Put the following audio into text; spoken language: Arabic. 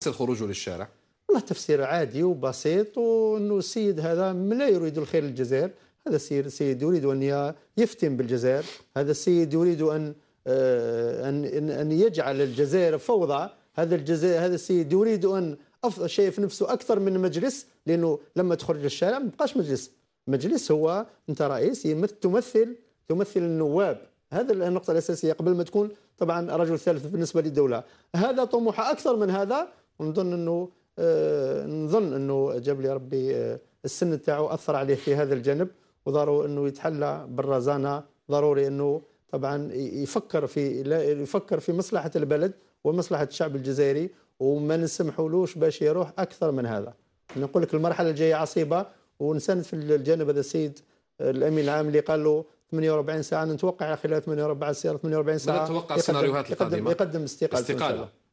تفسير خروجه للشارع؟ والله تفسير عادي وبسيط وانه السيد هذا لا يريد الخير للجزائر، هذا السيد سيد يريد ان يفتن بالجزائر، هذا السيد يريد آه، ان ان ان يجعل الجزائر فوضى، هذا الجزائر هذا السيد يريد ان شايف نفسه اكثر من مجلس لانه لما تخرج للشارع ما بقاش مجلس، مجلس هو انت رئيس تمثل تمثل النواب، هذا النقطة الأساسية قبل ما تكون طبعا رجل ثالث بالنسبة للدولة، هذا طموحه أكثر من هذا ونظن انه آه، نظن انه جاب لي ربي آه، السن تاعو اثر عليه في هذا الجانب وضروري انه يتحلى بالرزانه ضروري انه طبعا يفكر في يفكر في مصلحه البلد ومصلحه الشعب الجزائري وما نسمحولوش باش يروح اكثر من هذا نقول لك المرحله الجايه عصيبه ونساند في الجانب هذا السيد آه، الامين العام اللي قال له 48 ساعه نتوقع خلال 48 ساعه 48 ساعه نتوقع السيناريوهات القادمه يقدم, استقاله استقاله